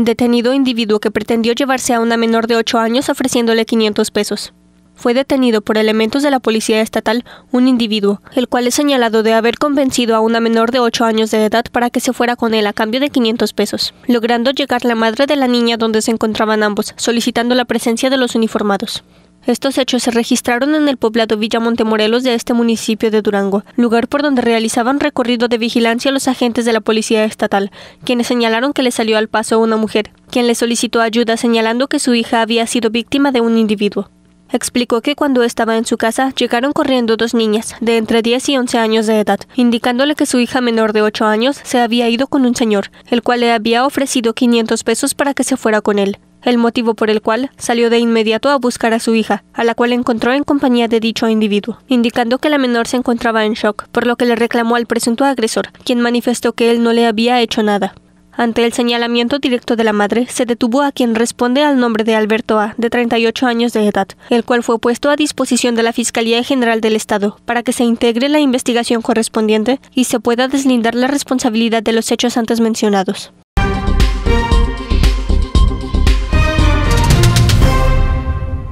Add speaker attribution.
Speaker 1: Detenido individuo que pretendió llevarse a una menor de 8 años ofreciéndole 500 pesos. Fue detenido por elementos de la Policía Estatal un individuo, el cual es señalado de haber convencido a una menor de 8 años de edad para que se fuera con él a cambio de 500 pesos, logrando llegar la madre de la niña donde se encontraban ambos, solicitando la presencia de los uniformados. Estos hechos se registraron en el poblado Villa Montemorelos de este municipio de Durango, lugar por donde realizaban recorrido de vigilancia los agentes de la policía estatal, quienes señalaron que le salió al paso una mujer, quien le solicitó ayuda señalando que su hija había sido víctima de un individuo. Explicó que cuando estaba en su casa llegaron corriendo dos niñas de entre 10 y 11 años de edad, indicándole que su hija menor de 8 años se había ido con un señor, el cual le había ofrecido 500 pesos para que se fuera con él el motivo por el cual salió de inmediato a buscar a su hija, a la cual encontró en compañía de dicho individuo, indicando que la menor se encontraba en shock, por lo que le reclamó al presunto agresor, quien manifestó que él no le había hecho nada. Ante el señalamiento directo de la madre, se detuvo a quien responde al nombre de Alberto A., de 38 años de edad, el cual fue puesto a disposición de la Fiscalía General del Estado para que se integre la investigación correspondiente y se pueda deslindar la responsabilidad de los hechos antes mencionados.